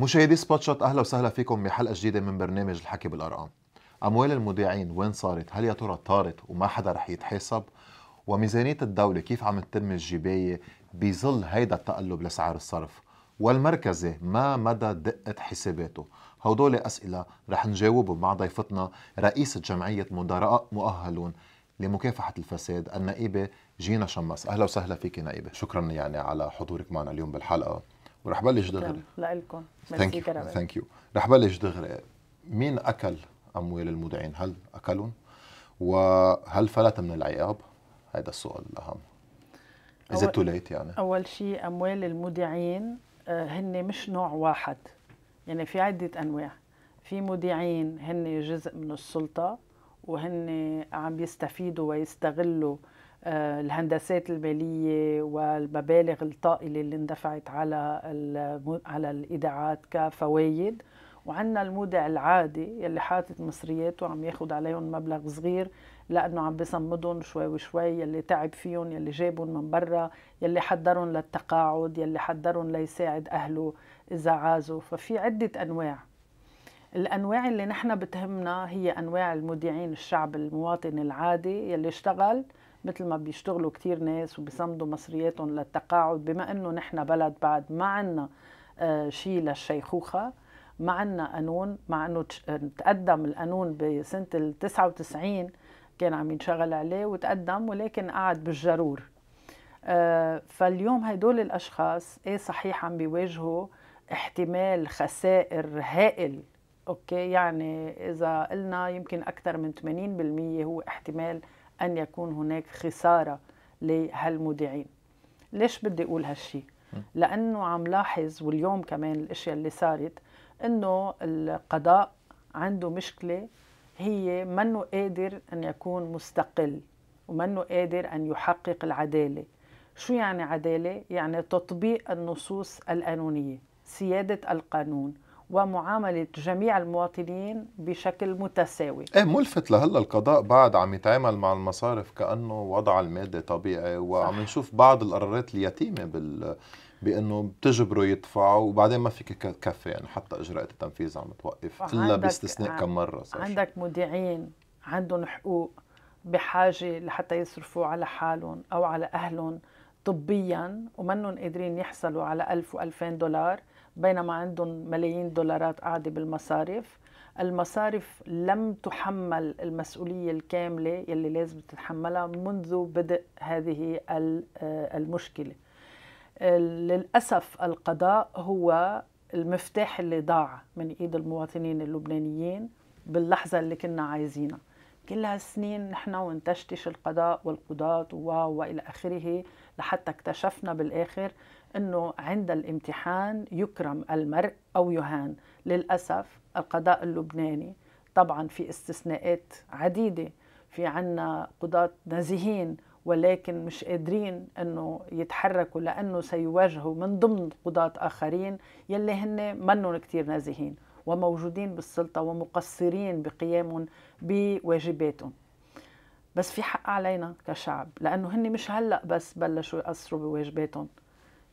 مشاهدي سبوت شوت اهلا وسهلا فيكم بحلقه جديده من برنامج الحكي بالارقام. اموال المذيعين وين صارت؟ هل يا ترى طارت وما حدا رح يتحاسب؟ وميزانيه الدوله كيف عم تتم الجبايه بظل هيدا التقلب لاسعار الصرف؟ والمركزي ما مدى دقه حساباته؟ هودول اسئله رح نجاوبهم مع ضيفتنا رئيسه جمعيه مدراء مؤهلون لمكافحه الفساد النائبه جينا شماس، اهلا وسهلا فيك نائبه، شكرا يعني على حضورك معنا اليوم بالحلقه. ورح بلش دغري لكم ثانك يو ثانك يو رح بلش دغري مين اكل اموال المودعين هل اكلهم وهل فلت من العقاب هذا السؤال الاهم اذا تو ليت يعني اول شيء اموال المودعين آه، هن مش نوع واحد يعني في عده انواع في مودعين هن جزء من السلطه وهن عم يستفيدوا ويستغلوا آه، الهندسات المالية والمبالغ الطائلة اللي اندفعت على على الإيداعات كفوايد وعندنا المودع العادي يلي حاطط مصريات وعم ياخد عليهم مبلغ صغير لأنه عم بصمدهم شوي وشوي يلي تعب فيهم يلي جابهم من برا يلي حضرهم للتقاعد يلي حضرهم ليساعد أهله إذا عازوا ففي عدة أنواع الأنواع اللي نحن بتهمنا هي أنواع المودعين الشعب المواطن العادي يلي اشتغل مثل ما بيشتغلوا كتير ناس وبيصمدوا مصرياتهم للتقاعد بما انه نحن بلد بعد ما عنا آه، شيء للشيخوخه ما عنا قانون مع انه آه، تقدم القانون بسنه ال 99 كان عم ينشغل عليه وتقدم ولكن قعد بالجرور آه، فاليوم هدول الاشخاص ايه صحيح عم بيواجهوا احتمال خسائر هائل اوكي يعني اذا قلنا يمكن اكثر من 80% هو احتمال أن يكون هناك خسارة لهالمودعين ليش بدي أقول هالشي؟ لأنه عم لاحظ واليوم كمان الأشياء اللي صارت أنه القضاء عنده مشكلة هي منه قادر أن يكون مستقل ومنه قادر أن يحقق العدالة شو يعني عدالة؟ يعني تطبيق النصوص القانونية سيادة القانون ومعاملة جميع المواطنين بشكل متساوي ايه ملفت لهلا القضاء بعد عم يتعامل مع المصارف كأنه وضع المادة طبيعي وعم نشوف بعض القرارات اليتيمة بال بانه بتجبره يدفع وبعدين ما فيك تكفي يعني حتى اجراءات التنفيذ عم توقف الا باستثناء كم مره صار عندك مودعين عندهم حقوق بحاجه لحتى يصرفوا على حالهم او على اهلهم طبيا ومنهم قادرين يحصلوا على 1000 و2000 دولار بينما عندهم ملايين دولارات قاعدة بالمصارف المصارف لم تحمل المسؤولية الكاملة يلي لازم تتحملها منذ بدء هذه آه، المشكلة للأسف القضاء هو المفتاح اللي ضاع من ايد المواطنين اللبنانيين باللحظه اللي كنا عايزينها كل هالسنين نحن ونتشتش القضاء والقضاة و والى اخره لحتى اكتشفنا بالاخر أنه عند الامتحان يكرم المرء أو يهان للأسف القضاء اللبناني طبعا في استثناءات عديدة في عنا قضاة نزيهين ولكن مش قادرين انه يتحركوا لانه سيواجهوا من ضمن قضاة اخرين يلي هن منهم كتير نزيهين وموجودين بالسلطة ومقصرين بقيامهم بواجباتهم بس في حق علينا كشعب لانه هن مش هلا بس بلشوا يقصروا بواجباتهم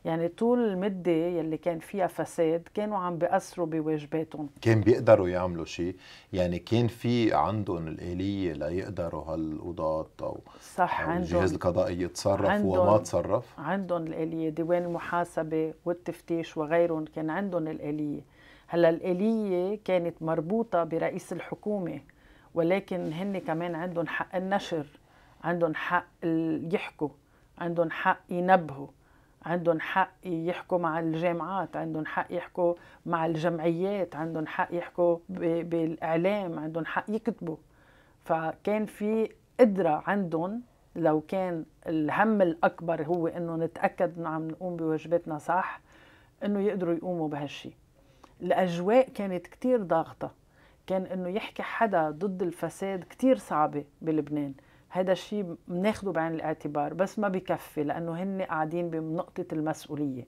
يعني طول المده يلي كان فيها فساد كانوا عم بيأثروا بواجباتهم كان بيقدروا يعملوا شيء يعني كان في عندهم الآلية ليقدروا هالقضاة أو صح أو عندهم الجهاز القضائي يتصرف وما تصرف عندهم الآلية ديوان المحاسبة والتفتيش وغيرهم كان عندهم الآلية هلا الآلية كانت مربوطة برئيس الحكومة ولكن هن كمان عندهم حق النشر عندهم حق يحكوا عندهم حق ينبهوا عندهم حق يحكوا مع الجامعات عندهم حق يحكوا مع الجمعيات عندهم حق يحكوا بالإعلام عندهم حق يكتبوا فكان في قدرة عندهم لو كان الهم الأكبر هو أنه نتأكد أنه عم نقوم بواجباتنا صح أنه يقدروا يقوموا بهالشي الأجواء كانت كتير ضاغطة كان أنه يحكي حدا ضد الفساد كتير صعبة بلبنان هذا الشيء بناخده بعين الاعتبار بس ما بكفي لانه هن قاعدين بنقطه المسؤوليه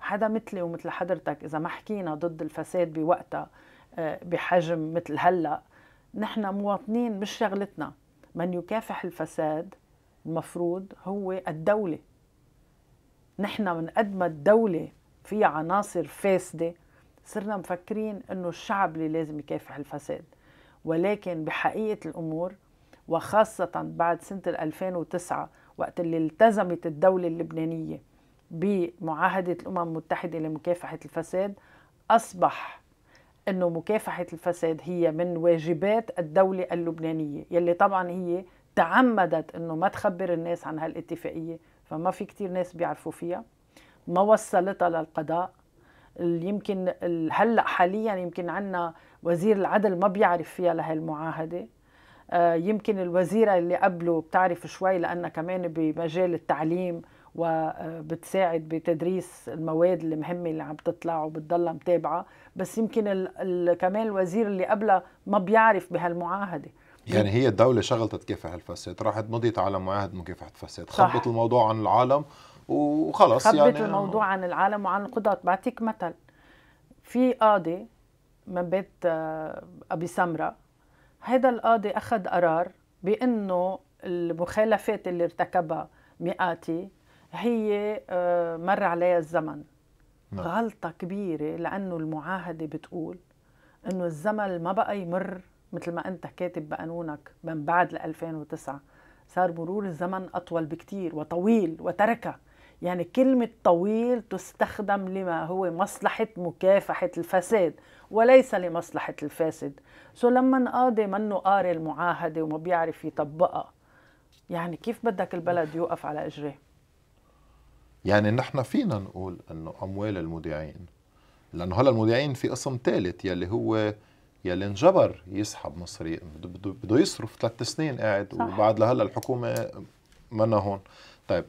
حدا مثلي ومثل حضرتك اذا ما حكينا ضد الفساد بوقتها آه، بحجم مثل هلا نحن مواطنين مش شغلتنا من يكافح الفساد المفروض هو الدوله نحن من قد ما الدوله فيها عناصر فاسده صرنا مفكرين انه الشعب اللي لازم يكافح الفساد ولكن بحقيقه الامور وخاصة بعد سنة 2009 وقت اللي التزمت الدولة اللبنانية بمعاهدة الأمم المتحدة لمكافحة الفساد أصبح أنه مكافحة الفساد هي من واجبات الدولة اللبنانية يلي طبعا هي تعمدت أنه ما تخبر الناس عن هالاتفاقية فما في كتير ناس بيعرفوا فيها ما وصلتها للقضاء يمكن هلا حاليا يمكن عنا وزير العدل ما بيعرف فيها لهالمعاهدة آه، يمكن الوزيرة اللي قبله بتعرف شوي لأنها كمان بمجال التعليم وبتساعد آه، بتدريس المواد المهمة اللي عم تطلع وبتضلها متابعة بس يمكن ال ال كمان الوزير اللي قبلها ما بيعرف بهالمعاهدة يعني هي الدولة شغلت تكافح الفساد راحت مضيت على معاهد مكافحة الفساد خبت الموضوع عن العالم وخلص خبت يعني الموضوع عن العالم وعن القضاة بعطيك مثل في قاضي من بيت آه، أبي سمرة هذا القاضي أخذ قرار بأنه المخالفات اللي ارتكبها مئاتي هي آه، مر عليها الزمن نعم. غلطة كبيرة لأنه المعاهدة بتقول أنه الزمن ما بقى يمر مثل ما أنت كاتب بقانونك من بعد ل 2009 صار مرور الزمن أطول بكتير وطويل وتركه يعني كلمة طويل تستخدم لما هو مصلحة مكافحة الفساد وليس لمصلحة الفاسد سو لما نقاضي منه قاري المعاهدة وما بيعرف يطبقها يعني كيف بدك البلد يوقف على اجريه يعني نحن فينا نقول انه اموال المودعين لانه هلا المودعين في قسم ثالث يلي هو يلي انجبر يسحب مصري بده يصرف ثلاث سنين قاعد صح. وبعد لهلا الحكومه منا هون طيب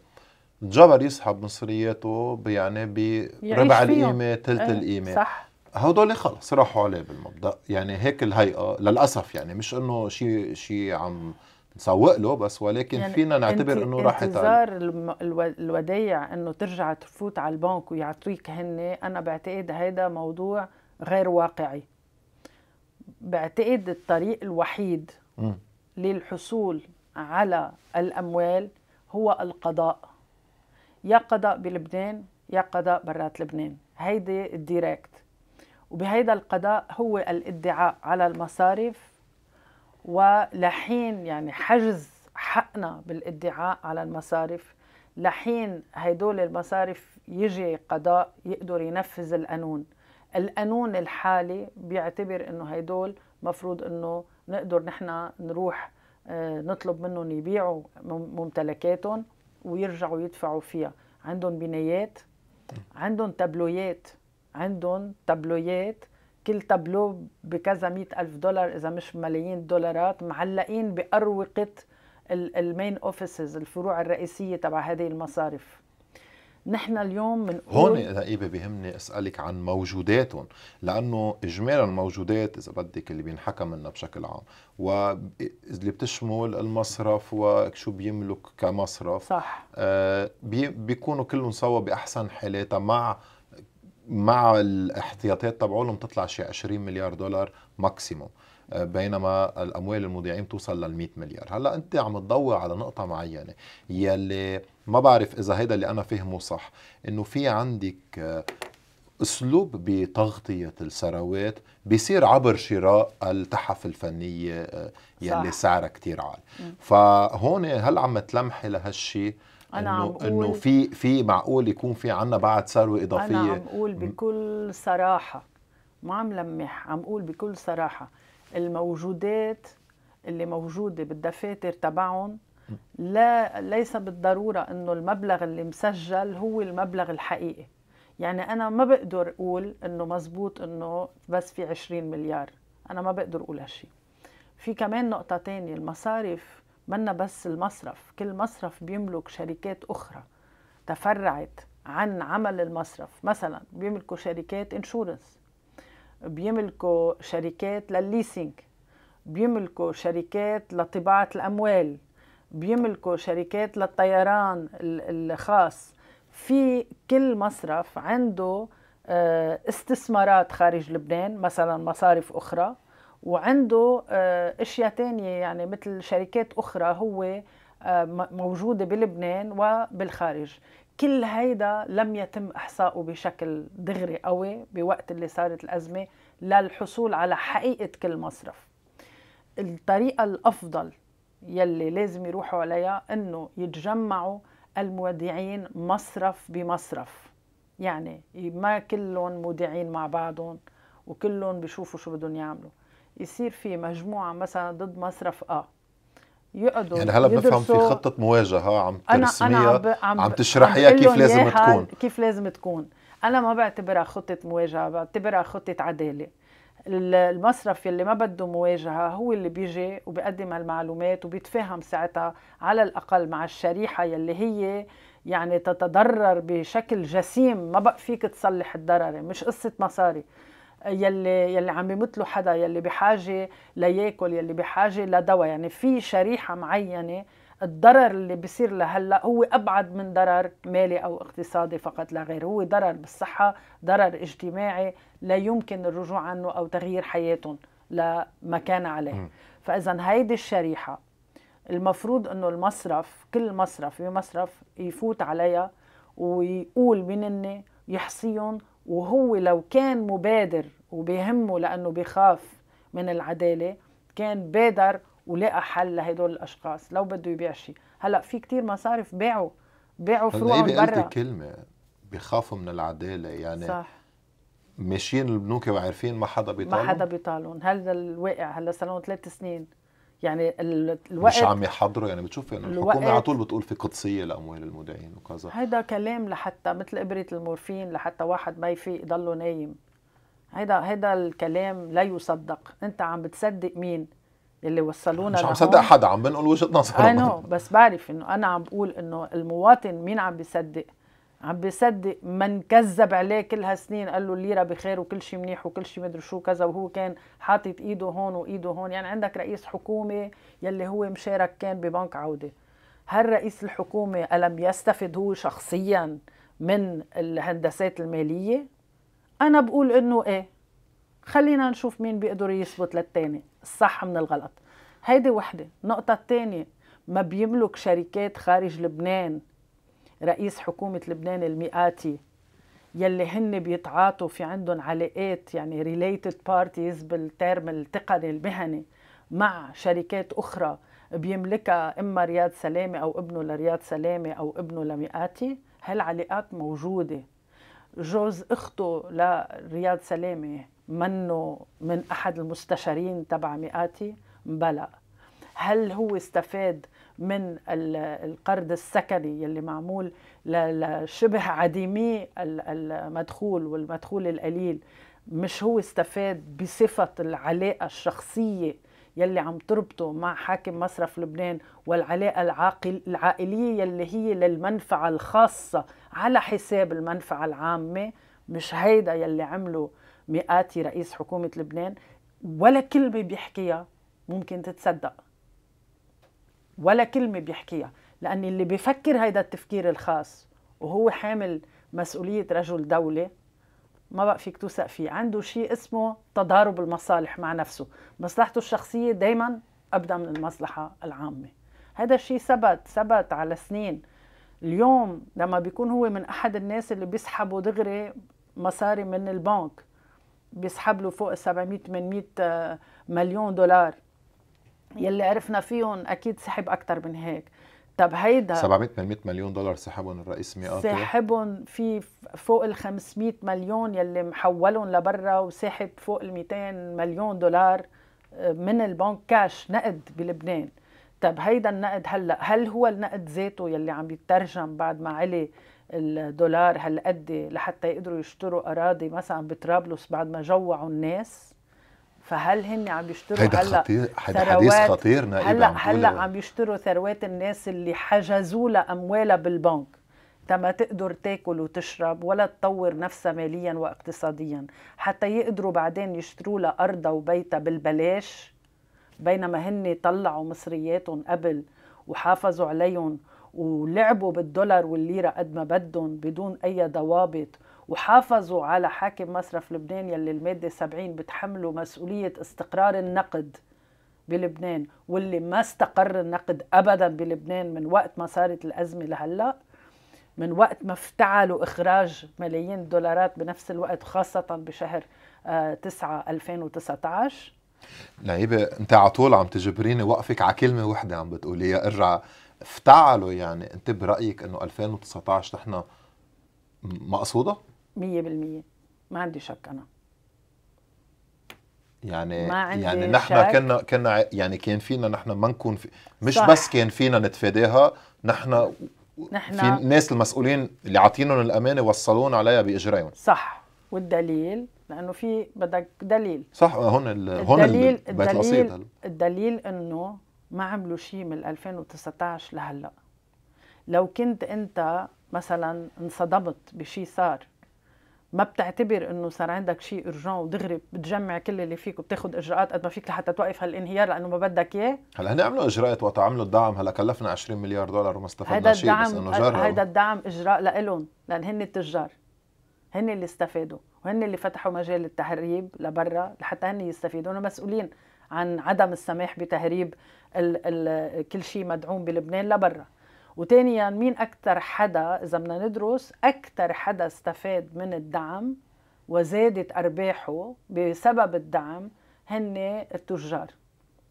انجبر يسحب مصرياته يعني بربع القيمه ثلث إيه، القيمه صح هدول خلص راحوا عليه بالمبدا يعني هيك الهيئه للاسف يعني مش انه شيء شيء عم نسوق له بس ولكن يعني فينا نعتبر انه راحت انتظار الودايع انه ترجع تفوت على البنك ويعطيك هن انا بعتقد هذا موضوع غير واقعي بعتقد الطريق الوحيد م. للحصول على الاموال هو القضاء يا قضاء بلبنان يا قضاء برات لبنان هيدي الديركت وبهيدا القضاء هو الادعاء على المصارف ولحين يعني حجز حقنا بالادعاء على المصارف لحين هيدول المصارف يجي قضاء يقدر ينفذ القانون القانون الحالي بيعتبر انه هيدول مفروض انه نقدر نحن نروح آه، نطلب منهم يبيعوا ممتلكاتهم ويرجعوا يدفعوا فيها عندهم بنايات طيب. عندهم تابلويات عندهم تابلويات كل تابلو بكذا مئة ألف دولار إذا مش ملايين الدولارات معلقين بأروقة المين اوفيسز الفروع الرئيسية تبع هذه المصارف نحن اليوم من هون لقيبة بيهمني اسالك عن موجوداتهم لانه اجمالا موجودات اذا بدك اللي بينحكى منها بشكل عام واللي بتشمل المصرف وشو بيملك كمصرف صح آه بيكونوا كلهم سوا باحسن حالاتها مع مع الاحتياطيات تبعولهم تطلع شي 20 مليار دولار ماكسيموم آه، بينما الاموال المودعين توصل لل 100 مليار هلا انت عم تضوي على نقطه معينه يلي ما بعرف اذا هيدا اللي انا فهمه صح انه في عندك آه، اسلوب بتغطيه الثروات بيصير عبر شراء التحف الفنيه آه، يلي سعرها كتير عالي فهون هل عم تلمحي لهالشيء أنا عم قول إنه في في معقول يكون في عنا بعد ثروة إضافية أنا عم قول بكل صراحة ما عم لمح عم قول بكل صراحة الموجودات اللي موجودة بالدفاتر تبعهم لا ليس بالضرورة إنه المبلغ اللي مسجل هو المبلغ الحقيقي يعني أنا ما بقدر أقول إنه مزبوط إنه بس في 20 مليار أنا ما بقدر أقول هالشيء في كمان نقطة تانية المصارف منا بس المصرف كل مصرف بيملك شركات أخرى تفرعت عن عمل المصرف مثلا بيملكوا شركات انشورنس بيملكوا شركات للليسينج بيملكوا شركات لطباعة الأموال بيملكوا شركات للطيران الخاص في كل مصرف عنده آه، استثمارات خارج لبنان مثلا مصارف أخرى وعنده آه، اشياء تانية يعني مثل شركات اخرى هو آه، موجودة بلبنان وبالخارج كل هيدا لم يتم احصائه بشكل دغري قوي بوقت اللي صارت الازمه للحصول على حقيقه كل مصرف الطريقه الافضل يلي لازم يروحوا عليها انه يتجمعوا المودعين مصرف بمصرف يعني ما كلهم مودعين مع بعضهم وكلهم بيشوفوا شو بدهم يعملوا يصير في مجموعه مثلا ضد مصرف آ يقعدوا يعني هلا بفهم في خطه مواجهه عم ترسميها أنا عم, عم, عم تشرحيها كيف لازم إيه، تكون كيف لازم تكون انا ما بعتبرها خطه مواجهه بعتبرها خطه عداله المصرف يلي ما بده مواجهه هو اللي بيجي وبقدم هالمعلومات وبيتفاهم ساعتها على الاقل مع الشريحه يلي هي يعني تتضرر بشكل جسيم ما بقى فيك تصلح الضرر مش قصه مصاري يلي يلي عم بيمتلوا حدا يلي بحاجه لياكل يلي بحاجه لدواء يعني في شريحه معينه الضرر اللي بيصير لهلا هو ابعد من ضرر مالي او اقتصادي فقط لا غير هو ضرر بالصحه ضرر اجتماعي لا يمكن الرجوع عنه او تغيير حياتهم لمكان عليه فاذا هيدي الشريحه المفروض انه المصرف كل مصرف بمصرف يفوت عليها ويقول منني يحصيهم وهو لو كان مبادر وبيهمه لأنه بيخاف من العدالة كان بادر ولقى حل لهدول الأشخاص لو بده يبيع شيء هلأ في كتير مصارف باعوا باعوا فروع برا قلت كلمة بيخافوا من العدالة يعني صح ماشيين البنوك وعارفين ما حدا بيطالهم ما حدا بيطالهم هذا الواقع هلا صار لهم ثلاث سنين يعني الوقت مش عم يحضروا يعني بتشوفي يعني انه الحكومه على طول بتقول في قدسيه لاموال المودعين وكذا هيدا كلام لحتى مثل ابره المورفين لحتى واحد ما يفيق يضله نايم هيدا هيدا الكلام لا يصدق انت عم بتصدق مين اللي وصلونا مش عم صدق حدا عم بنقول وجهه نظر انا بس بعرف انه انا عم بقول انه المواطن مين عم بيصدق عم بيصدق من كذب عليه كل هالسنين قال له الليره بخير وكل شيء منيح وكل شيء مدري شو كذا وهو كان حاطط ايده هون وايده هون يعني عندك رئيس حكومه يلي هو مشارك كان ببنك عوده هل رئيس الحكومه الم يستفد هو شخصيا من الهندسات الماليه انا بقول انه ايه خلينا نشوف مين بيقدر يثبت للتاني الصح من الغلط هيدي وحده النقطه الثانيه ما بيملك شركات خارج لبنان رئيس حكومة لبنان المئاتي يلي هن بيتعاطوا في عندهم علاقات يعني ريليتد بارتيز بالترم التقني المهني مع شركات أخرى بيملكها إما رياض سلامة أو ابنه لرياض سلامة أو ابنه لمئاتي هالعلاقات موجودة جوز أخته لرياض سلامة منه من أحد المستشارين تبع مئاتي بلا هل هو استفاد من القرض السكني يلي معمول لشبه عديمي المدخول والمدخول القليل مش هو استفاد بصفة العلاقة الشخصية يلي عم تربطه مع حاكم مصرف لبنان والعلاقة العاقل العائلية يلي هي للمنفعة الخاصة على حساب المنفعة العامة مش هيدا يلي عمله مئاتي رئيس حكومة لبنان ولا كلمة بيحكيها ممكن تتصدق ولا كلمة بيحكيها لأن اللي بيفكر هيدا التفكير الخاص وهو حامل مسؤولية رجل دولة ما بقى فيك توثق فيه عنده شيء اسمه تضارب المصالح مع نفسه مصلحته الشخصية دايما أبدأ من المصلحة العامة هذا الشيء ثبت ثبت على سنين اليوم لما بيكون هو من أحد الناس اللي بيسحبوا دغري مصاري من البنك بيسحب له فوق 700 800 آه، مليون دولار يلي عرفنا فيهم اكيد سحب اكثر من هيك طب هيدا 700 800 مليون دولار سحبهم الرئيس مئات سحبهم في فوق ال 500 مليون يلي محولهم لبرا وساحب فوق ال 200 مليون دولار آه، من البنك كاش نقد بلبنان طب هيدا النقد هلا هل هو النقد ذاته يلي عم يترجم بعد ما علي الدولار هالقد إيه لحتى يقدروا يشتروا اراضي مثلا بطرابلس بعد ما جوعوا الناس فهل هن عم يشتروا هلا خطير حديث خطير نائبة هلا هلا عم, عم يشتروا ثروات الناس اللي حجزوا لها اموالها بالبنك تما تقدر تاكل وتشرب ولا تطور نفسها ماليا واقتصاديا حتى يقدروا بعدين يشتروا لها ارضها وبيتها بالبلاش بينما هن طلعوا مصرياتهم قبل وحافظوا عليهم ولعبوا بالدولار والليره قد ما بدهم بدون اي ضوابط وحافظوا على حاكم مصرف لبنان يلي المادة 70 بتحمله مسؤولية استقرار النقد بلبنان واللي ما استقر النقد أبدا بلبنان من وقت ما صارت الأزمة لهلأ من وقت ما افتعلوا إخراج ملايين الدولارات بنفس الوقت خاصة بشهر 9 آه، 2019 لعيبة انت على طول عم تجبريني وقفك على كلمة وحدة عم بتقوليها ارجع افتعلوا يعني انت برأيك انه 2019 نحن مقصودة؟ مية بالمية ما عندي شك أنا يعني ما يعني نحن كنا كنا يعني كان فينا نحن ما نكون في مش صح. بس كان فينا نتفاداها نحن نحن في الناس المسؤولين اللي عاطينهم الامانه وصلون عليها باجرائهم صح والدليل لانه في بدك دليل صح آه، هون ال... هون الدليل الدليل, الدليل انه ما عملوا شيء من 2019 لهلا لو كنت انت مثلا انصدمت بشيء صار ما بتعتبر انه صار عندك شيء ارجون ودغري بتجمع كل اللي فيك وبتاخذ اجراءات قد ما فيك لحتى توقف هالانهيار لانه ما بدك اياه هلا هن عملوا اجراءات وقت عملوا الدعم هلا كلفنا 20 مليار دولار وما استفدنا شيء بس انه جرب هيدا الدعم اجراء لإلهم لان هن التجار هن اللي استفادوا وهن اللي فتحوا مجال التهريب لبرا لحتى هن يستفيدوا هن مسؤولين عن عدم السماح بتهريب ال ال كل شيء مدعوم بلبنان لبرا وثانيا يعني مين اكثر حدا اذا بدنا ندرس اكثر حدا استفاد من الدعم وزادت ارباحه بسبب الدعم هن التجار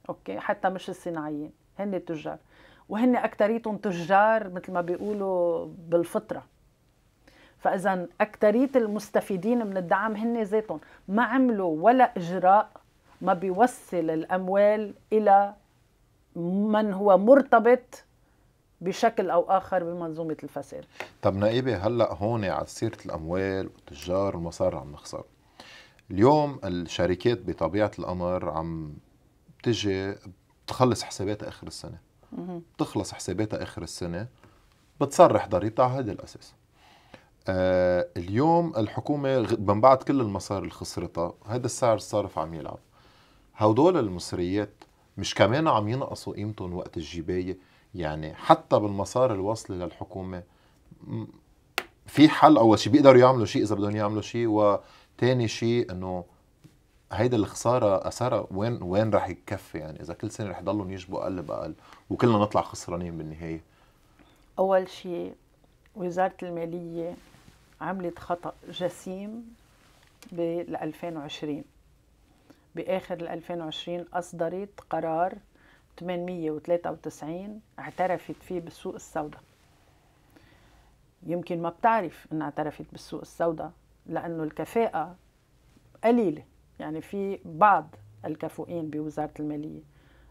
اوكي حتى مش الصناعيين هن التجار وهن اكثريتهم تجار مثل ما بيقولوا بالفطره فاذا اكثريه المستفيدين من الدعم هن ذاتهم ما عملوا ولا اجراء ما بيوصل الاموال الى من هو مرتبط بشكل او اخر بمنظومه الفساد طب نائبه هلا هون على سيره الاموال والتجار والمصاري عم نخسر اليوم الشركات بطبيعه الامر عم تجي بتخلص حساباتها اخر السنه بتخلص حساباتها اخر السنه بتصرح ضريبتها على هذا الاساس آه اليوم الحكومه من بعد كل المصاري اللي خسرتها هذا السعر الصارف عم يلعب هدول المصريات مش كمان عم ينقصوا قيمتهم وقت الجبايه يعني حتى بالمسار الوصل للحكومه في حل اول شيء بيقدروا يعملوا شيء اذا بدهم يعملوا شيء وثاني شيء انه هيدا الخساره اثرها وين وين رح يكفي يعني اذا كل سنه رح يضلوا يجبوا اقل باقل وكلنا نطلع خسرانين بالنهايه اول شيء وزاره الماليه عملت خطا جسيم بال 2020 باخر ال 2020 اصدرت قرار 893 اعترفت فيه بالسوق السوداء يمكن ما بتعرف انها اعترفت بالسوق السوداء لانه الكفاءة قليلة يعني في بعض الكفؤين بوزارة المالية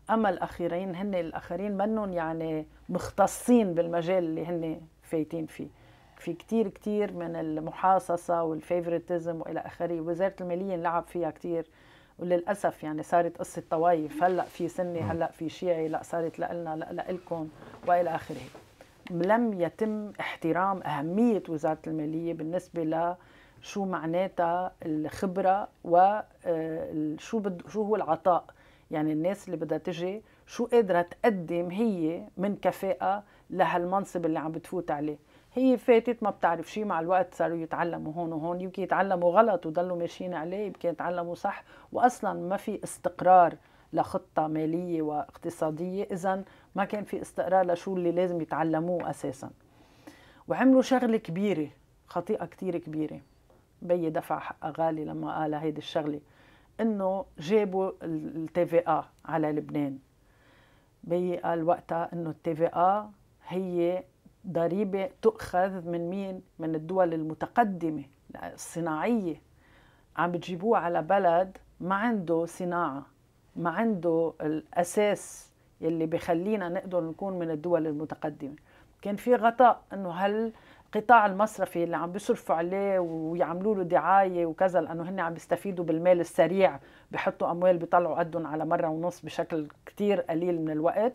اما الاخيرين هن الاخرين منهم يعني مختصين بالمجال اللي هن فايتين فيه في كتير كتير من المحاصصة والفيفورتزم وإلى آخره وزارة المالية لعب فيها كتير وللاسف يعني صارت قصه طوايف هلا في سني نعم. هلا في شيعي لا صارت لنا لا لكم والى اخره لم يتم احترام اهميه وزاره الماليه بالنسبه ل شو معناتها الخبره وشو آه، بد شو هو العطاء يعني الناس اللي بدها تجي شو قادره تقدم هي من كفاءه لهالمنصب اللي عم بتفوت عليه هي فاتت ما بتعرف شيء مع الوقت صاروا يتعلموا هون وهون يمكن يتعلموا غلط وضلوا ماشيين عليه يمكن يتعلموا صح واصلا ما في استقرار لخطة مالية واقتصادية إذا ما كان في استقرار لشو اللي لازم يتعلموه أساسا وعملوا شغلة كبيرة خطيئة كثير كبيرة بي دفع حقها غالي لما قال هيدي الشغلة إنه جابوا التي في على لبنان بي قال وقتها إنه التي في هي ضريبة تؤخذ من مين؟ من الدول المتقدمة الصناعية عم بتجيبوه على بلد ما عنده صناعة ما عنده الأساس يلي بخلينا نقدر نكون من الدول المتقدمة كان في غطاء انه هل قطاع المصرفي اللي عم بيصرفوا عليه ويعملوا له دعايه وكذا لانه هن عم بيستفيدوا بالمال السريع بحطوا اموال بيطلعوا قدهم على مره ونص بشكل كتير قليل من الوقت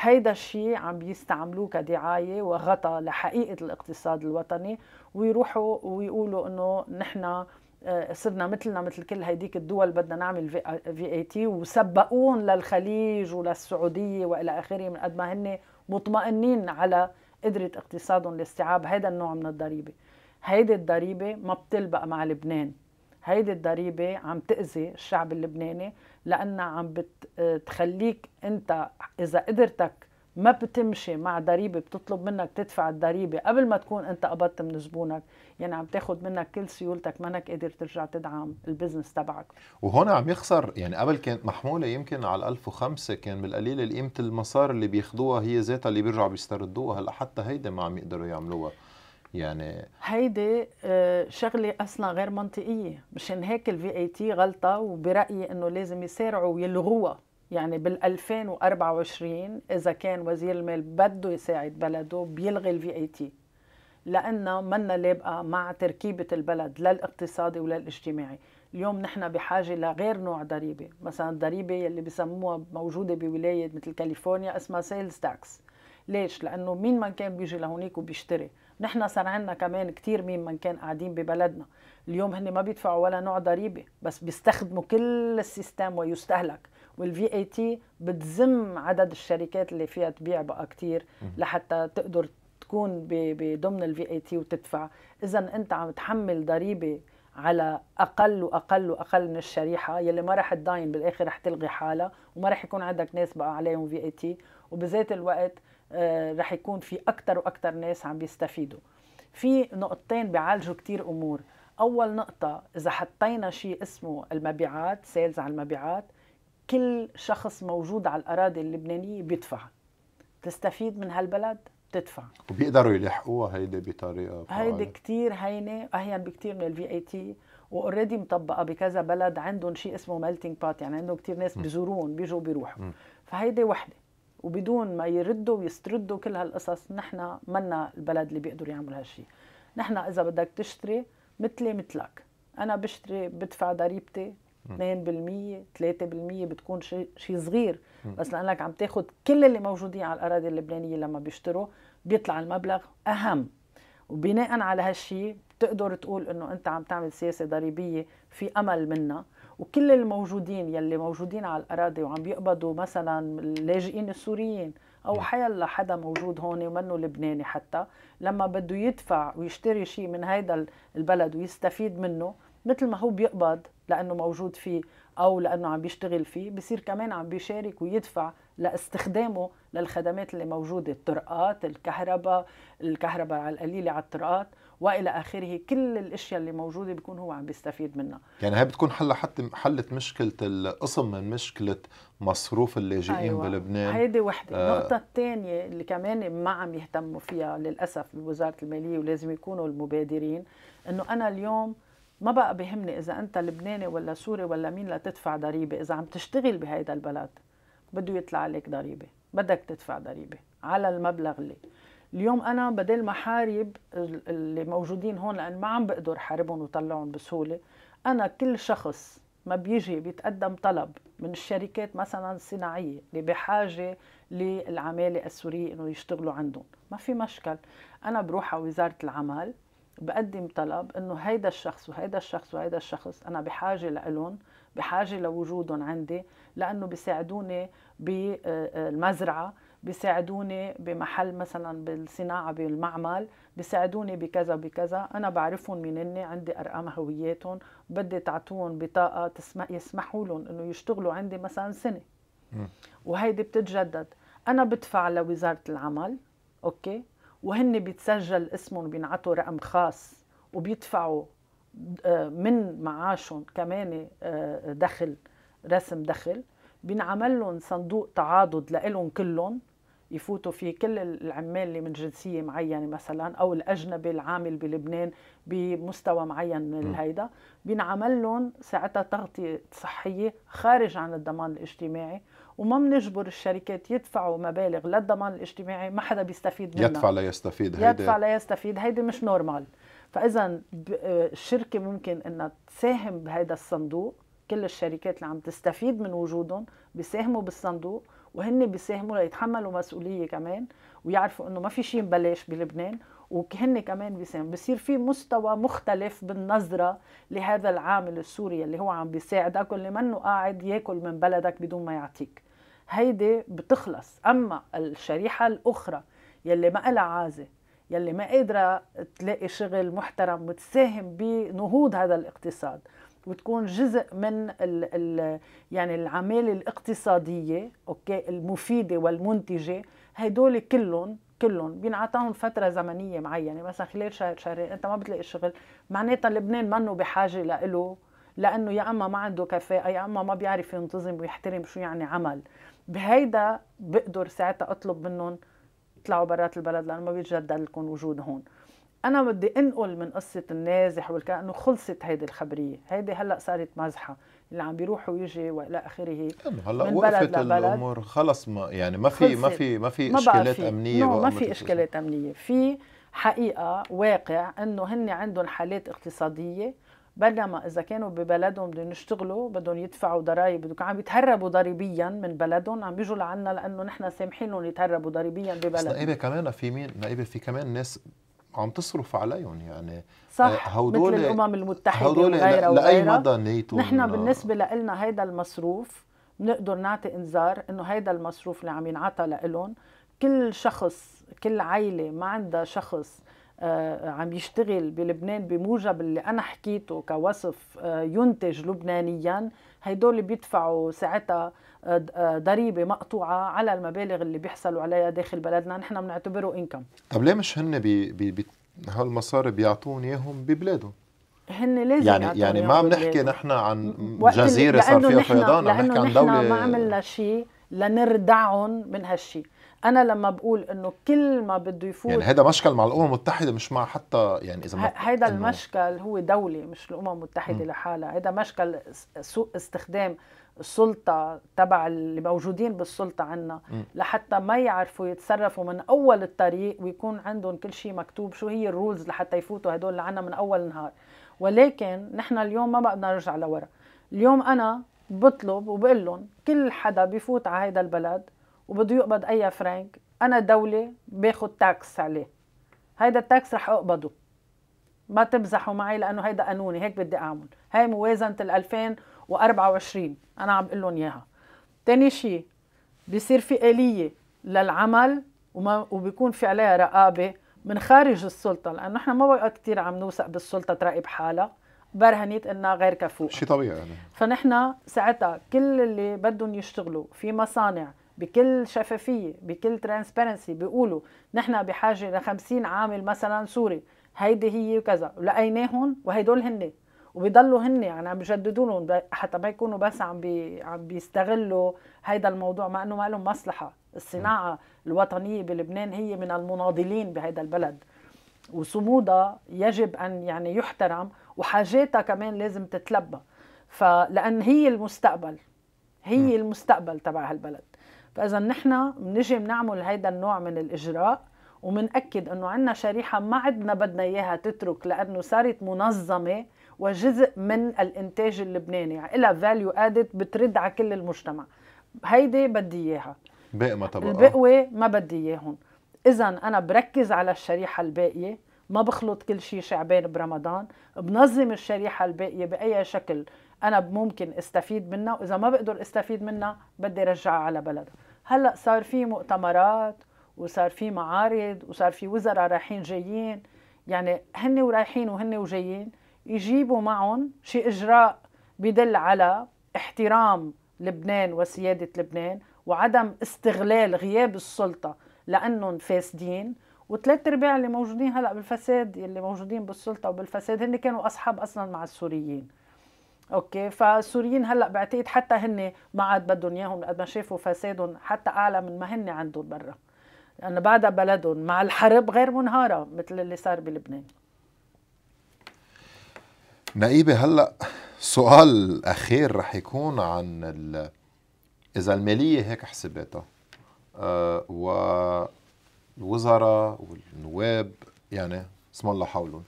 هيدا الشيء عم بيستعملوه كدعاية وغطى لحقيقة الاقتصاد الوطني ويروحوا ويقولوا انه نحن آه، صرنا مثلنا مثل كل هيديك الدول بدنا نعمل في اي آه، تي وسبقون للخليج وللسعودية والى اخره من قد ما هن مطمئنين على قدرة اقتصادهم لاستيعاب هذا النوع من الضريبة هيدي الضريبة ما بتلبق مع لبنان هيدي الضريبة عم تأذي الشعب اللبناني لأنها عم بتخليك أنت إذا قدرتك ما بتمشي مع ضريبة بتطلب منك تدفع الضريبة قبل ما تكون أنت قبضت من زبونك يعني عم تاخذ منك كل سيولتك منك قادر ترجع تدعم البزنس تبعك وهون عم يخسر يعني قبل كانت محمولة يمكن على 1005 كان بالقليل قيمة المصاري اللي بياخذوها هي ذاتها اللي بيرجعوا بيستردوها هلا حتى هيدا ما عم يقدروا يعملوها يعني هيدي آه، شغله اصلا غير منطقيه مشان هيك الفي اي تي غلطه وبرايي انه لازم يسارعوا ويلغوها يعني بال 2024 اذا كان وزير المال بده يساعد بلده بيلغي الفي اي تي لانه منا لابقه مع تركيبه البلد لا الاقتصادي ولا الاجتماعي اليوم نحن بحاجه لغير نوع ضريبه مثلا الضريبه يلي بسموها موجوده بولايه مثل كاليفورنيا اسمها سيلز تاكس ليش لانه مين ما كان بيجي لهونيك وبيشتري نحن صار عندنا كمان كثير مين من كان قاعدين ببلدنا اليوم هن ما بيدفعوا ولا نوع ضريبه بس بيستخدموا كل السيستم ويستهلك والفي اي تي بتزم عدد الشركات اللي فيها تبيع بقى كثير لحتى تقدر تكون بضمن الفي اي تي وتدفع اذا انت عم تحمل ضريبه على اقل واقل واقل من الشريحه يلي ما راح تداين بالاخر راح تلغي حالها وما راح يكون عندك ناس بقى عليهم في اي تي وبذات الوقت آه، رح يكون في أكتر وأكتر ناس عم بيستفيدوا في نقطتين بيعالجوا كتير أمور أول نقطة إذا حطينا شيء اسمه المبيعات سيلز على المبيعات كل شخص موجود على الأراضي اللبنانية بيدفع تستفيد من هالبلد بتدفع وبيقدروا يلحقوها هيدي بطريقه هيدي كثير هينه اهين بكثير من الفي اي تي واوريدي مطبقه بكذا بلد عندهم شيء اسمه ميلتينج بات يعني عندهم كثير ناس بيزورون بيجوا بيروحوا فهيدي وحده وبدون ما يردوا ويستردوا كل هالقصص نحن منا البلد اللي بيقدر يعمل هالشيء نحن اذا بدك تشتري مثلي مثلك انا بشتري بدفع ضريبتي 2% 3% بتكون شيء شيء صغير بس لانك عم تاخذ كل اللي موجودين على الاراضي اللبنانيه لما بيشتروا بيطلع المبلغ اهم وبناء على هالشيء بتقدر تقول انه انت عم تعمل سياسه ضريبيه في امل منها وكل الموجودين يلي موجودين على الاراضي وعم بيقبضوا مثلا اللاجئين السوريين او نعم. حيلا حدا موجود هون ومنه لبناني حتى لما بده يدفع ويشتري شيء من هيدا البلد ويستفيد منه مثل ما هو بيقبض لانه موجود فيه او لانه عم بيشتغل فيه بصير كمان عم بيشارك ويدفع لاستخدامه للخدمات اللي موجوده الطرقات الكهرباء الكهرباء على القليله على الطرقات والى اخره كل الاشياء اللي موجوده بيكون هو عم بيستفيد منها يعني هي بتكون حل حتى حلت مشكله القسم من مشكله مصروف اللاجئين أيوة. بلبنان هيدي وحده آه. النقطه الثانيه اللي كمان ما عم يهتموا فيها للاسف بوزاره الماليه ولازم يكونوا المبادرين انه انا اليوم ما بقى بهمني اذا انت لبناني ولا سوري ولا مين لتدفع ضريبه اذا عم تشتغل بهيدا البلد بده يطلع عليك ضريبه بدك تدفع ضريبه على المبلغ اللي اليوم انا بدل ما حارب اللي موجودين هون لان ما عم بقدر حاربهم وطلعهم بسهوله انا كل شخص ما بيجي بيتقدم طلب من الشركات مثلا الصناعيه اللي بحاجه للعماله السوريه انه يشتغلوا عندهم ما في مشكل انا بروح على وزاره العمل بقدم طلب انه هيدا الشخص وهيدا الشخص وهيدا الشخص انا بحاجه لالهم بحاجه لوجودهم عندي لانه بيساعدوني بالمزرعه بيساعدوني بمحل مثلا بالصناعه بالمعمل بيساعدوني بكذا بكذا انا بعرفهم مين إني عندي ارقام هوياتهم بدي تعطون بطاقه يسمحوا لهم انه يشتغلوا عندي مثلا سنه وهيدي بتتجدد انا بدفع لوزاره العمل اوكي وهن بيتسجل اسمهم بينعطوا رقم خاص وبيدفعوا آه، من معاشهم كمان آه، دخل رسم دخل بينعمل لهم صندوق تعاضد لإلهم كلهم يفوتوا فيه كل العمال اللي من جنسيه معينه مثلا او الاجنبي العامل بلبنان بمستوى معين من هيدا بينعمل لهم ساعتها تغطيه صحيه خارج عن الضمان الاجتماعي وما بنجبر الشركات يدفعوا مبالغ للضمان الاجتماعي ما حدا بيستفيد منها يدفع لا يستفيد هيدا يدفع لا يستفيد هيدي مش نورمال فاذا الشركه آه، ممكن انها تساهم بهذا الصندوق كل الشركات اللي عم تستفيد من وجودهم بيساهموا بالصندوق وهن بيساهموا ليتحملوا مسؤوليه كمان ويعرفوا انه ما في شيء ببلاش بلبنان وهن كمان بيساهموا بصير في مستوى مختلف بالنظره لهذا العامل السوري اللي هو عم بيساعدك واللي منه قاعد ياكل من بلدك بدون ما يعطيك هيدي بتخلص اما الشريحه الاخرى يلي ما لها عازه يلي ما قادره تلاقي شغل محترم وتساهم بنهوض هذا الاقتصاد وتكون جزء من ال ال يعني العماله الاقتصاديه اوكي المفيده والمنتجه هدول كلهم كلهم بينعطاهم فتره زمنيه معينه مثلا خلال شهر شهرين انت ما بتلاقي شغل معناتها لبنان منه بحاجه لإله لانه يا اما ما عنده كفاءه يا اما ما بيعرف ينتظم ويحترم شو يعني عمل بهيدا بقدر ساعتها اطلب منهم اطلعوا برات البلد لانه ما بيتجدد لكم وجود هون انا بدي انقل من قصه النازح والكأنه خلصت هيدي الخبريه هيدي هلا صارت مزحه اللي عم بيروح ويجي والى اخره هلا من وقفت بلد لبلد. الامور خلص ما يعني ما في ما في ما في اشكالات ما امنيه ما في اشكالات امنيه في حقيقه واقع انه هن عندهم حالات اقتصاديه بينما اذا كانوا ببلدهم بدهم يشتغلوا بدهم يدفعوا ضرائب بدهم عم يتهربوا ضريبيا من بلدهم عم بيجوا لعنا لانه نحن سامحين لهم يتهربوا ضريبيا ببلدهم بس نقيبه كمان في مين نقيبه في كمان ناس عم تصرف عليهم يعني صح آه، هدول مثل الامم المتحده وغيرها وغيرها لاي مدى نيتو نحن آه. بالنسبه لنا هيدا المصروف بنقدر نعطي انذار انه هيدا المصروف اللي عم ينعطى لهم كل شخص كل عائله ما عندها شخص آه، عم يشتغل بلبنان بموجب اللي انا حكيته كوصف ينتج لبنانيا هدول بيدفعوا ساعتها آه، ضريبه مقطوعه على المبالغ اللي بيحصلوا عليها داخل بلدنا نحن بنعتبره انكم طب ليه مش هن بي بي هالمصاري بيعطون اياهم ببلادهم هن لازم يعني يعني ما عم نحكي نحن عن جزيره صار فيها فيضان عم نحكي عن دوله ما عملنا شيء لنردعهم من هالشيء انا لما بقول انه كل ما بده يفوت يعني هذا مشكل مع الامم المتحده مش مع حتى يعني اذا هيدا المشكل هو دولي مش الامم المتحده لحالها هذا مشكل سوء استخدام السلطة تبع اللي موجودين بالسلطة عنا لحتى ما يعرفوا يتصرفوا من أول الطريق ويكون عندهم كل شيء مكتوب شو هي الرولز لحتى يفوتوا هدول اللي عنا من أول نهار ولكن نحن اليوم ما بقدر نرجع لورا اليوم أنا بطلب وبقول لهم كل حدا بيفوت على هيدا البلد وبده يقبض أي فرانك أنا دولة باخد تاكس عليه هيدا التاكس رح أقبضه ما تمزحوا معي لأنه هيدا قانوني هيك بدي أعمل هاي موازنة ال 2000 و24 انا عم بقول لهم اياها تاني شيء بصير في آلية للعمل وما وبيكون في عليها رقابة من خارج السلطة لأنه نحن ما بقى كثير عم نوثق بالسلطة تراقب حالها برهنت انها غير كفوءه شيء طبيعي يعني. فنحن ساعتها كل اللي بدهم يشتغلوا في مصانع بكل شفافيه بكل ترانسبيرنسي بيقولوا نحن بحاجه ل 50 عامل مثلا سوري هيدي هي وكذا لقيناهم وهدول هن وبيضلوا هن يعني عم بيجددوا لهم حتى ما يكونوا بس عم بي عم بيستغلوا هيدا الموضوع مع انه ما لهم مصلحه الصناعه الوطنيه بلبنان هي من المناضلين بهيدا البلد وصمودها يجب ان يعني يحترم وحاجاتها كمان لازم تتلبى فلان هي المستقبل هي المستقبل تبع هالبلد فاذا نحن بنجي بنعمل هيدا النوع من الاجراء ومنأكد انه عندنا شريحه ما عدنا بدنا اياها تترك لانه صارت منظمه وجزء من الانتاج اللبناني يعني لها فاليو ادد بترد على كل المجتمع هيدي بدي اياها باقي ما تبقى البقوي ما بدي اياهم اذا انا بركز على الشريحه الباقيه ما بخلط كل شيء شعبان برمضان بنظم الشريحه الباقيه باي شكل انا ممكن استفيد منها واذا ما بقدر استفيد منها بدي ارجعها على بلدها هلا صار في مؤتمرات وصار في معارض وصار في وزراء رايحين جايين يعني هن ورايحين وهن وجايين يجيبوا معهم شي إجراء بدل على احترام لبنان وسيادة لبنان وعدم استغلال غياب السلطة لأنهم فاسدين وثلاث ارباع اللي موجودين هلا بالفساد اللي موجودين بالسلطه وبالفساد هن كانوا اصحاب اصلا مع السوريين اوكي فالسوريين هلا بعتقد حتى هن ما عاد بدهم اياهم قد ما شافوا فسادهم حتى اعلى من ما هن عندهم برا لانه بعدها بلدهم مع الحرب غير منهاره مثل اللي صار بلبنان نقيبة هلا سؤال اخير رح يكون عن ال... اذا الماليه هيك حساباتها أه والوزراء والنواب يعني اسم الله حولهم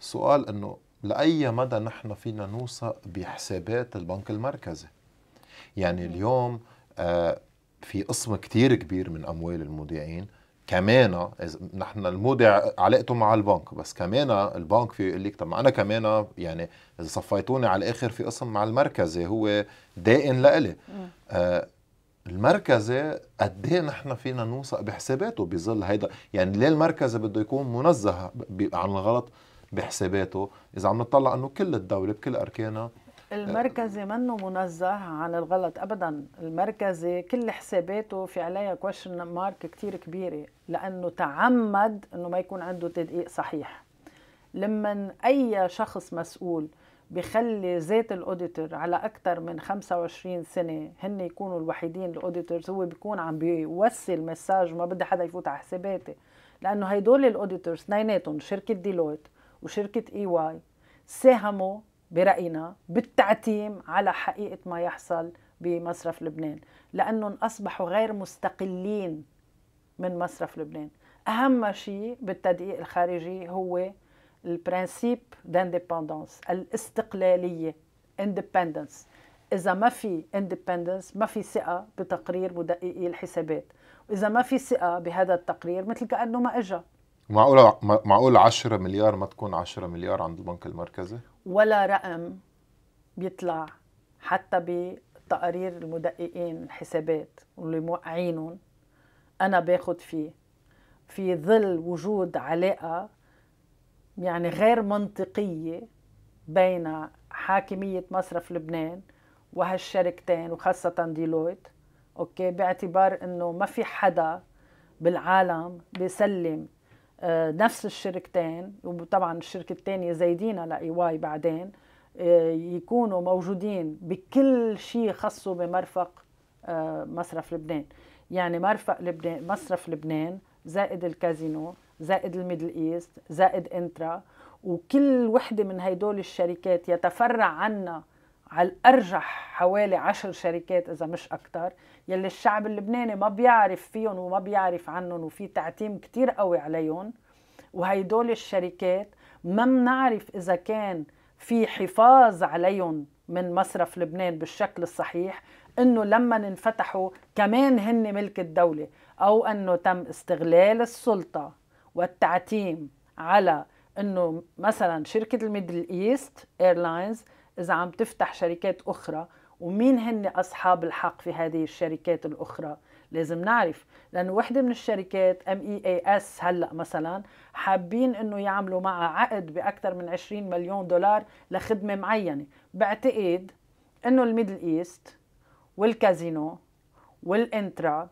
سؤال انه لاي مدى نحن فينا نوثق بحسابات البنك المركزي يعني اليوم أه في قسم كتير كبير من اموال المودعين كمان نحن المودع علاقته مع البنك بس كمان البنك في يقول لك طب ما انا كمان يعني اذا صفيتوني على الاخر في قسم مع المركزي هو دائن لإلي آه، المركزة المركزي قد ايه نحن فينا نوثق بحساباته بظل هيدا يعني ليه المركزي بده يكون منزه عن الغلط بحساباته اذا عم نطلع انه كل الدوله بكل اركانها المركزي منه منزه عن الغلط ابدا المركزي كل حساباته في عليها كويشن مارك كثير كبيره لانه تعمد انه ما يكون عنده تدقيق صحيح لما اي شخص مسؤول بخلي ذات الاوديتور على اكثر من 25 سنه هن يكونوا الوحيدين الاوديتورز هو بيكون عم بيوصل مساج ما بدي حدا يفوت على حساباتي لانه هيدول الاوديتورز اثنيناتهم شركه ديلويت وشركه اي e واي ساهموا برأينا بالتعتيم على حقيقة ما يحصل بمصرف لبنان لأنهم أصبحوا غير مستقلين من مصرف لبنان أهم شيء بالتدقيق الخارجي هو البرنسيب دانديبندنس الاستقلالية اندبندنس إذا ما في اندبندنس ما في ثقة بتقرير مدققي الحسابات وإذا ما في ثقة بهذا التقرير مثل كأنه ما إجا معقول معقول 10 مليار ما تكون 10 مليار عند البنك المركزي؟ ولا رقم بيطلع حتى بتقارير المدققين الحسابات واللي موقعينهم أنا باخد فيه في ظل وجود علاقة يعني غير منطقية بين حاكمية مصرف لبنان وهالشركتين وخاصة ديلويت أوكي باعتبار أنه ما في حدا بالعالم بيسلم آه، نفس الشركتين وطبعا الشركة الثانية زايدين لاي واي بعدين آه، يكونوا موجودين بكل شيء خاصه بمرفق آه، مصرف لبنان يعني مرفق لبنان مصرف لبنان زائد الكازينو زائد الميدل ايست زائد انترا وكل وحدة من هيدول الشركات يتفرع عنا على الأرجح حوالي عشر شركات إذا مش اكثر يلي الشعب اللبناني ما بيعرف فيهم وما بيعرف عنهم وفي تعتيم كتير قوي عليهم وهيدول الشركات ما بنعرف إذا كان في حفاظ عليهم من مصرف لبنان بالشكل الصحيح انه لما انفتحوا كمان هن ملك الدولة او انه تم استغلال السلطة والتعتيم على انه مثلا شركة الميدل ايست ايرلاينز إذا عم تفتح شركات أخرى ومين هن أصحاب الحق في هذه الشركات الأخرى لازم نعرف لأنه وحدة من الشركات ام اي اي اس هلا مثلا حابين انه يعملوا معها عقد باكثر من 20 مليون دولار لخدمه معينه بعتقد انه الميدل ايست والكازينو والانترا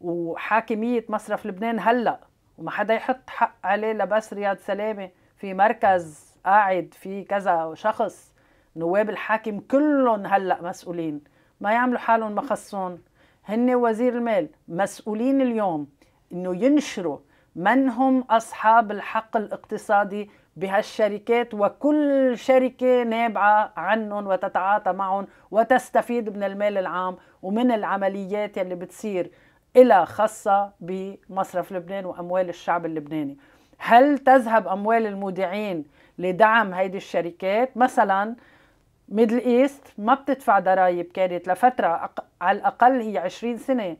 وحاكميه مصرف لبنان هلا وما حدا يحط حق عليه لبس رياض سلامه في مركز قاعد في كذا شخص نواب الحاكم كلهم هلا مسؤولين ما يعملوا حالهم ما خصهم هن وزير المال مسؤولين اليوم انه ينشروا من هم اصحاب الحق الاقتصادي بهالشركات وكل شركة نابعة عنهم وتتعاطى معهم وتستفيد من المال العام ومن العمليات اللي بتصير إلى خاصة بمصرف لبنان وأموال الشعب اللبناني هل تذهب أموال المودعين لدعم هيدي الشركات مثلاً ميدل ايست ما بتدفع ضرائب كانت لفتره أق... على الاقل هي 20 سنه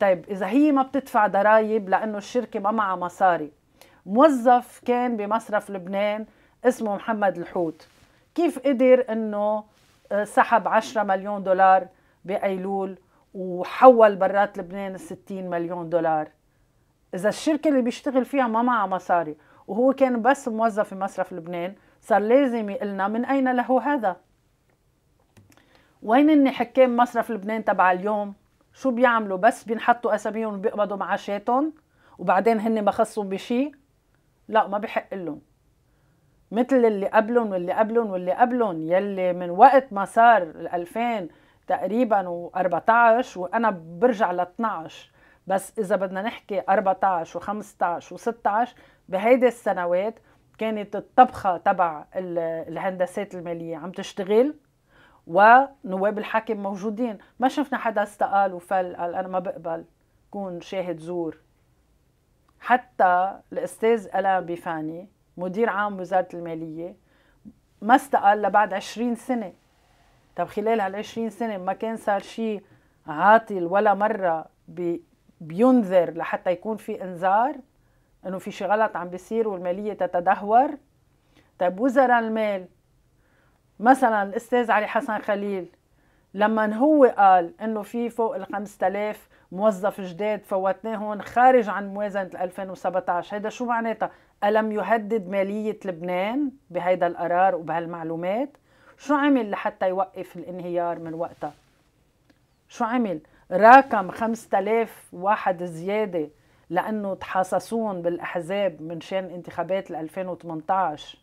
طيب اذا هي ما بتدفع ضرائب لانه الشركه ما معها مصاري موظف كان بمصرف لبنان اسمه محمد الحوت كيف قدر انه آه، سحب 10 مليون دولار بايلول وحول برات لبنان 60 مليون دولار اذا الشركه اللي بيشتغل فيها ما معها مصاري وهو كان بس موظف في مصرف لبنان صار لازم يقلنا من أين له هذا وين اني حكام مصرف لبنان تبع اليوم شو بيعملوا بس بينحطوا أساميهم وبيقبضوا معاشاتهم وبعدين هن ما خصوا بشي لا ما بحق لهم مثل اللي قبلهم واللي قبلهم واللي قبلهم يلي من وقت ما صار 2000 تقريبا و14 وانا برجع ل 12 بس اذا بدنا نحكي 14 و15 و16 بهيدي السنوات كانت الطبخة تبع الهندسات المالية عم تشتغل ونواب الحاكم موجودين ما شفنا حدا استقال وفل قال أنا ما بقبل كون شاهد زور حتى الأستاذ ألان بيفاني مدير عام وزارة المالية ما استقال لبعد عشرين سنة طب خلال هالعشرين سنة ما كان صار شيء عاطل ولا مرة بينذر لحتى يكون في انذار انه في شي غلط عم بيصير والماليه تتدهور طيب وزراء المال مثلا الاستاذ علي حسن خليل لما هو قال انه في فوق ال 5000 موظف جداد فوتناهم خارج عن موازنه 2017 هيدا شو معناتها الم يهدد ماليه لبنان بهيدا القرار وبهالمعلومات شو عمل لحتى يوقف الانهيار من وقتها شو عمل راكم 5000 واحد زياده لانه تحاصصون بالاحزاب من شان انتخابات 2018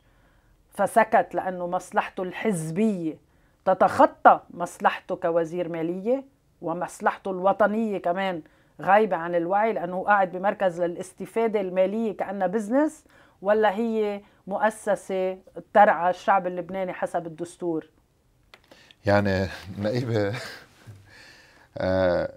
فسكت لانه مصلحته الحزبيه تتخطى مصلحته كوزير ماليه ومصلحته الوطنيه كمان غايبه عن الوعي لانه قاعد بمركز للاستفاده الماليه كانها بزنس ولا هي مؤسسه ترعى الشعب اللبناني حسب الدستور يعني نقيبه آه،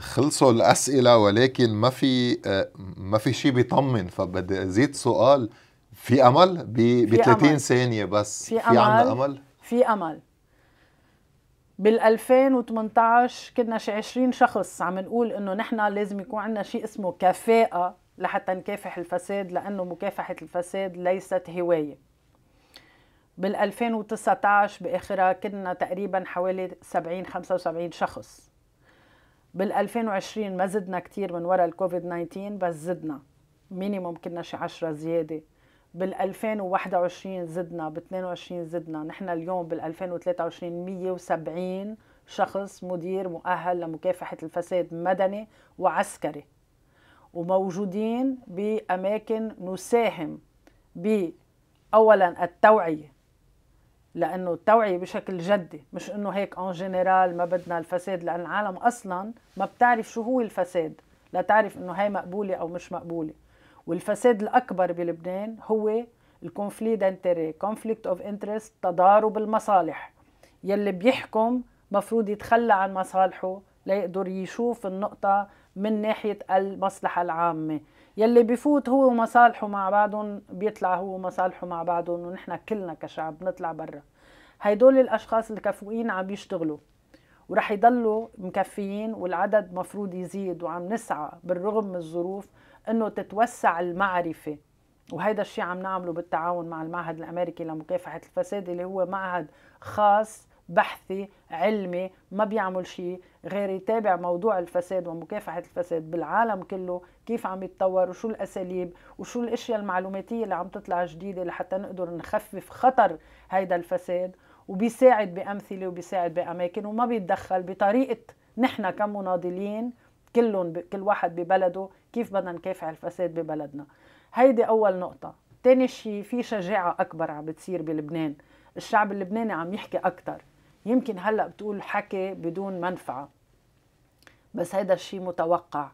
خلصوا الاسئله ولكن ما في آه، ما في شيء بيطمن فبدي ازيد سؤال في امل ب 30 ثانيه بس في, أمل. في عندنا امل في امل بال 2018 كنا شي 20 شخص عم نقول انه نحن لازم يكون عندنا شيء اسمه كفاءه لحتى نكافح الفساد لانه مكافحه الفساد ليست هوايه بال 2019 باخرها كنا تقريبا حوالي 70 75 شخص بال2020 ما زدنا كثير من وراء الكوفيد 19 بس زدنا مينيموم كنا شي 10 زياده بال2021 زدنا ب22 زدنا نحن اليوم بال2023 170 شخص مدير مؤهل لمكافحة الفساد مدني وعسكري وموجودين بأماكن نساهم اولا التوعية لانه التوعيه بشكل جدي مش انه هيك اون جنرال ما بدنا الفساد لان العالم اصلا ما بتعرف شو هو الفساد لا تعرف انه هي مقبوله او مش مقبوله والفساد الاكبر بلبنان هو الكونفلي دانتري كونفليكت اوف انترست تضارب المصالح يلي بيحكم مفروض يتخلى عن مصالحه ليقدر يشوف النقطه من ناحيه المصلحه العامه يلي بفوت هو ومصالحه مع بعضهم بيطلع هو ومصالحه مع بعضهم ونحن كلنا كشعب بنطلع برا هيدول الاشخاص الكفؤين عم بيشتغلوا ورح يضلوا مكفيين والعدد مفروض يزيد وعم نسعى بالرغم من الظروف انه تتوسع المعرفه وهيدا الشيء عم نعمله بالتعاون مع المعهد الامريكي لمكافحه الفساد اللي هو معهد خاص بحثي علمي ما بيعمل شيء غير يتابع موضوع الفساد ومكافحة الفساد بالعالم كله كيف عم يتطور وشو الأساليب وشو الأشياء المعلوماتية اللي عم تطلع جديدة لحتى نقدر نخفف خطر هيدا الفساد وبيساعد بأمثلة وبيساعد بأماكن وما بيتدخل بطريقة نحن كمناضلين كلهم كل واحد ببلده كيف بدنا نكافح الفساد ببلدنا هيدي أول نقطة تاني شيء في شجاعة أكبر عم بتصير بلبنان الشعب اللبناني عم يحكي أكتر يمكن هلا بتقول حكي بدون منفعه بس هيدا الشيء متوقع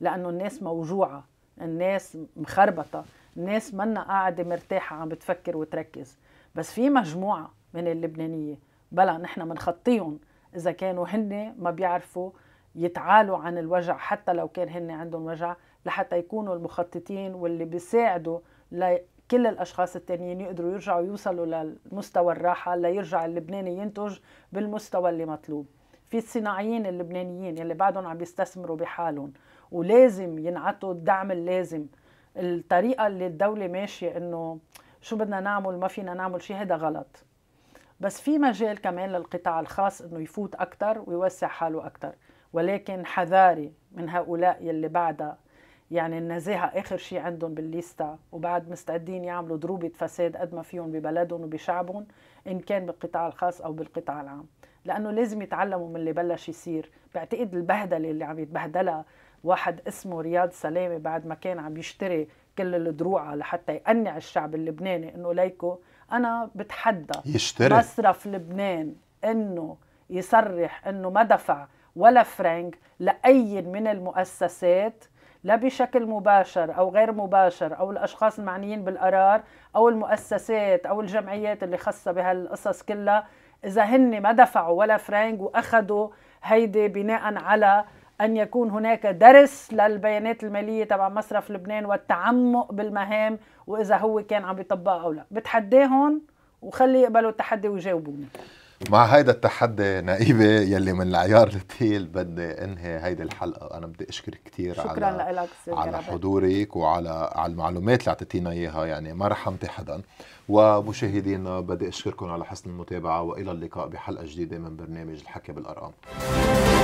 لانه الناس موجوعه الناس مخربطه الناس منا قاعده مرتاحه عم بتفكر وتركز بس في مجموعه من اللبنانيه بلا نحن بنخطيهم اذا كانوا هن ما بيعرفوا يتعالوا عن الوجع حتى لو كان هن عندهم وجع لحتى يكونوا المخططين واللي بيساعدوا كل الاشخاص التانيين يقدروا يرجعوا يوصلوا للمستوى الراحه ليرجع اللبناني ينتج بالمستوى اللي مطلوب في الصناعيين اللبنانيين اللي بعدهم عم يستثمروا بحالهم ولازم ينعطوا الدعم اللازم الطريقه اللي الدوله ماشيه انه شو بدنا نعمل ما فينا نعمل شيء هذا غلط بس في مجال كمان للقطاع الخاص انه يفوت اكثر ويوسع حاله اكثر ولكن حذاري من هؤلاء يلي بعدها يعني النزاهة آخر شيء عندهم بالليستا وبعد مستعدين يعملوا ضروبة فساد قد ما فيهم ببلدهم وبشعبهم إن كان بالقطاع الخاص أو بالقطاع العام لأنه لازم يتعلموا من اللي بلش يصير بعتقد البهدلة اللي عم يتبهدلها واحد اسمه رياض سلامة بعد ما كان عم يشتري كل الدروعة لحتى يقنع الشعب اللبناني إنه ليكو أنا بتحدى يشتري. مصرف لبنان إنه يصرح إنه ما دفع ولا فرانك لأي من المؤسسات لا بشكل مباشر او غير مباشر او الاشخاص المعنيين بالقرار او المؤسسات او الجمعيات اللي خاصه بهالقصص كلها اذا هن ما دفعوا ولا فرانك واخذوا هيدي بناء على ان يكون هناك درس للبيانات الماليه تبع مصرف لبنان والتعمق بالمهام واذا هو كان عم بيطبقها او لا بتحداهم وخلي يقبلوا التحدي ويجاوبوني مع هيدا التحدي نقيبه يلي من العيار الثقيل بدي انهي هيدي الحلقه انا بدي اشكرك كثير شكرا على لك على حضورك وعلى على المعلومات اللي اعطيتينا اياها يعني ما رحمتي حدا ومشاهدينا بدي اشكركم على حسن المتابعه والى اللقاء بحلقه جديده من برنامج الحكي بالارقام